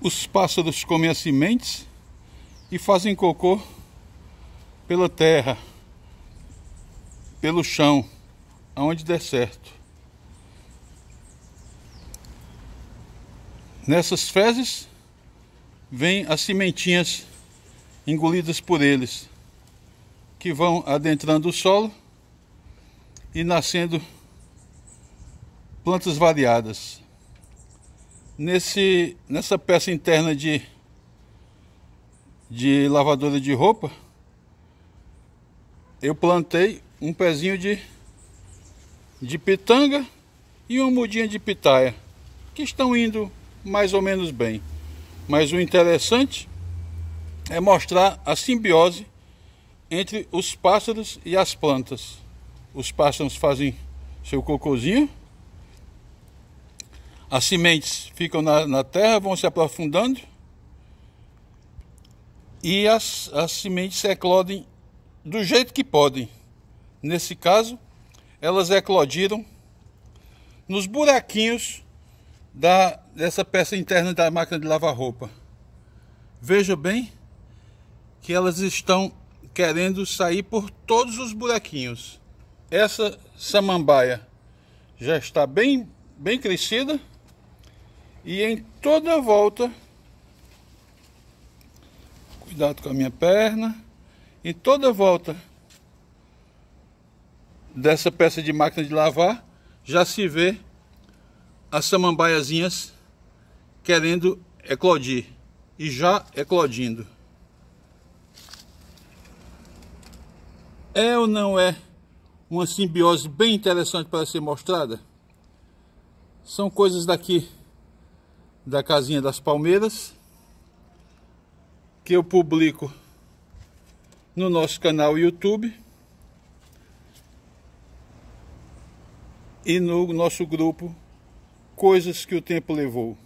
Os pássaros comem as sementes e fazem cocô pela terra, pelo chão, aonde der certo. Nessas fezes vêm as sementinhas engolidas por eles, que vão adentrando o solo e nascendo plantas variadas nesse, nessa peça interna de, de lavadora de roupa, eu plantei um pezinho de, de pitanga e uma mudinha de pitaia, que estão indo mais ou menos bem. Mas o interessante é mostrar a simbiose entre os pássaros e as plantas. Os pássaros fazem seu cocôzinho as sementes ficam na, na terra, vão se aprofundando e as, as sementes eclodem do jeito que podem. Nesse caso, elas eclodiram nos buraquinhos da, dessa peça interna da máquina de lavar roupa. Veja bem que elas estão querendo sair por todos os buraquinhos. Essa samambaia já está bem, bem crescida. E em toda a volta, cuidado com a minha perna, em toda a volta dessa peça de máquina de lavar, já se vê as samambaiazinhas querendo eclodir e já eclodindo. É ou não é uma simbiose bem interessante para ser mostrada? São coisas daqui da casinha das palmeiras que eu publico no nosso canal YouTube e no nosso grupo Coisas que o Tempo Levou.